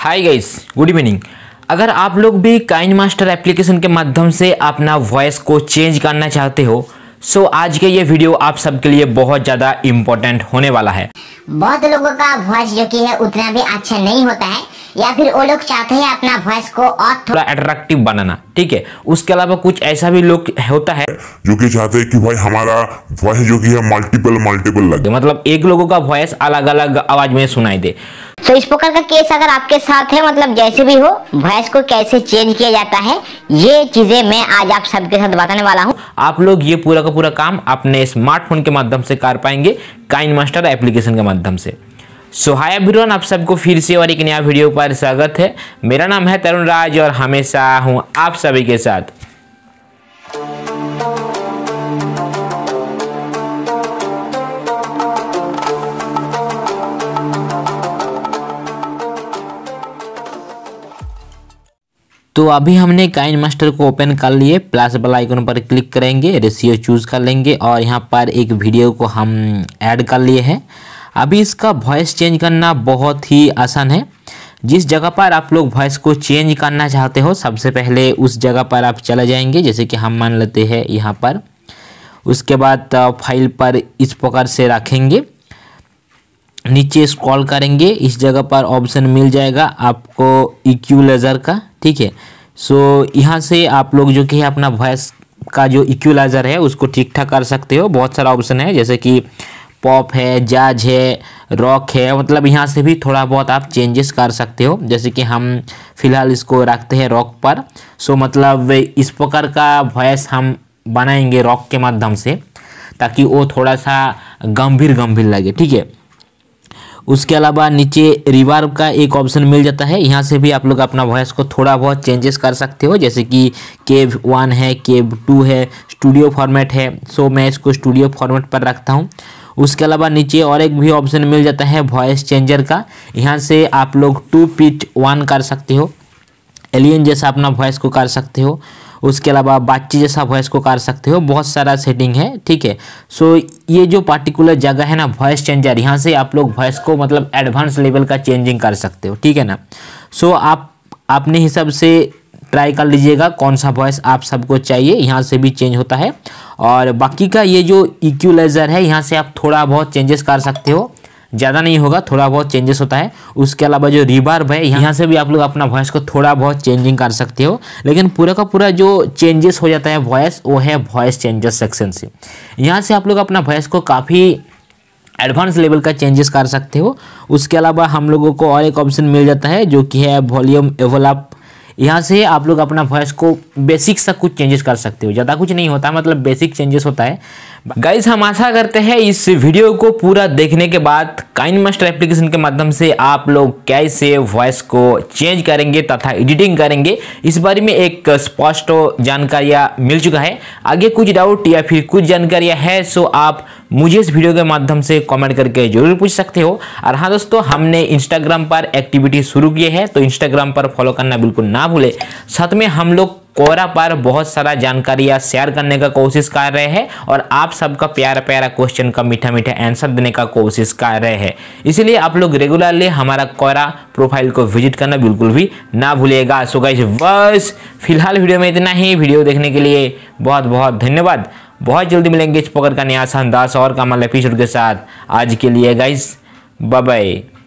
hi guys good evening अगर आप लोग भी काइन मास्टर एप्लीकेशन के माध्यम से अपना वॉइस को चेंज करना चाहते हो सो आज के ये वीडियो आप सबके लिए बहुत ज़्यादा इम्पोर्टेंट होने वाला है बहुत लोगों का वॉइस जो कि है उतना भी अच्छा नहीं होता है या फिर वो लोग चाहते हैं अपना वॉइस को और थोड़ा अट्रैक्टिव बनाना ठीक है उसके अलावा कुछ ऐसा भी लोग होता है जो कि चाहते हैं कि भाई हमारा वॉइस जो कि है मल्टीपल मल्टीपल लगे मतलब एक लोगों का वॉइस अलग अलग आवाज में सुनाई दे तो इस प्रकार का केस अगर आपके साथ है मतलब जैसे भी हो वॉइस को कैसे चेंज किया जाता है ये चीजें मैं आज आप सबके साथ बताने वाला हूँ आप लोग ये पूरा का पूरा काम अपने स्मार्टफोन के माध्यम से कर पाएंगे काइन मास्टर एप्लीकेशन के माध्यम से सो हाय एवरीवन आप सबको फिर से और एक नया वीडियो पर स्वागत है मेरा नाम है तरुण राज और हमेशा हूँ आप सभी के साथ तो अभी हमने काइन मास्टर को ओपन कर लिए प्लस वाला आइकन पर क्लिक करेंगे रेसियो चूज़ कर लेंगे और यहाँ पर एक वीडियो को हम ऐड कर लिए हैं अभी इसका वॉइस चेंज करना बहुत ही आसान है जिस जगह पर आप लोग वॉइस को चेंज करना चाहते हो सबसे पहले उस जगह पर आप चले जाएंगे जैसे कि हम मान लेते हैं यहाँ पर उसके बाद फाइल पर इस प्रकार से रखेंगे नीचे स्क्रॉल करेंगे इस जगह पर ऑप्शन मिल जाएगा आपको इक्यूलाइजर का ठीक है सो यहाँ से आप लोग जो कि अपना वॉइस का जो इक्यूलाइजर है उसको ठीक ठाक कर सकते हो बहुत सारा ऑप्शन है जैसे कि पॉप है जाज है रॉक है मतलब यहाँ से भी थोड़ा बहुत आप चेंजेस कर सकते हो जैसे कि हम फिलहाल इसको रखते हैं रॉक पर सो मतलब इस प्रकार का वॉयस हम बनाएंगे रॉक के माध्यम से ताकि वो थोड़ा सा गंभीर गंभीर लगे ठीक है उसके अलावा नीचे रिवार्व का एक ऑप्शन मिल जाता है यहाँ से भी आप लोग अपना वॉयस को थोड़ा बहुत चेंजेस कर सकते हो जैसे कि केव वन है केव टू है स्टूडियो फॉर्मेट है सो मैं इसको स्टूडियो फॉर्मेट पर रखता हूँ उसके अलावा नीचे और एक भी ऑप्शन मिल जाता है वॉइस चेंजर का यहाँ से आप लोग टू पिट वन कर सकते हो एलियन जैसा अपना वॉइस को कर सकते हो उसके अलावा बातचीत जैसा वॉइस को कर सकते हो बहुत सारा सेटिंग है ठीक है सो ये जो पार्टिकुलर जगह है ना वॉइस चेंजर यहाँ से आप लोग वॉइस को मतलब एडवांस लेवल का चेंजिंग कर सकते हो ठीक है ना सो आप अपने हिसाब से ट्राई कर लीजिएगा कौन सा वॉइस आप सबको चाहिए यहाँ से भी चेंज होता है और बाकी का ये जो इक्यूलाइज़र है यहाँ से आप थोड़ा बहुत चेंजेस कर सकते हो ज़्यादा नहीं होगा थोड़ा बहुत चेंजेस होता है उसके अलावा जो रिबार्ब है यहाँ से भी आप लोग अपना वॉइस को थोड़ा बहुत चेंजिंग कर सकते हो लेकिन पूरा का पूरा जो चेंजेस हो जाता है वॉइस वो है वॉइस चेंजेस सेक्शन से यहाँ से आप लोग अपना वॉइस को काफ़ी एडवांस लेवल का चेंजेस कर सकते हो उसके अलावा हम लोगों को और एक ऑप्शन मिल जाता है जो कि है वॉल्यूम एवलप यहाँ से आप लोग अपना वॉइस को बेसिक सा कुछ चेंजेस कर सकते हो ज़्यादा कुछ नहीं होता मतलब बेसिक चेंजेस होता है गाइज हम आशा करते हैं इस वीडियो को पूरा देखने के बाद काइन मास्टर एप्लीकेशन के माध्यम से आप लोग कैसे वॉइस को चेंज करेंगे तथा एडिटिंग करेंगे इस बारे में एक स्पष्ट जानकारियाँ मिल चुका है आगे कुछ डाउट या फिर कुछ जानकारियाँ है सो आप मुझे इस वीडियो के माध्यम से कमेंट करके जरूर पूछ सकते हो और हाँ दोस्तों हमने इंस्टाग्राम पर एक्टिविटी शुरू किए हैं तो इंस्टाग्राम पर फॉलो करना बिल्कुल ना भूले साथ में हम लोग कोरा पर बहुत सारा जानकारियाँ शेयर करने का कोशिश कर रहे हैं और आप सबका प्यारा प्यारा क्वेश्चन का मीठा मीठा आंसर देने का कोशिश कर रहे हैं इसीलिए आप लोग रेगुलरली हमारा कोरा प्रोफाइल को विजिट करना बिल्कुल भी ना भूलिएगा सो गाइस बस फिलहाल वीडियो में इतना ही वीडियो देखने के लिए बहुत बहुत धन्यवाद बहुत जल्दी मिलेंगे इस पकड़ का नया शानदार और कमल एपिसोड के साथ आज के लिए गाइस बाय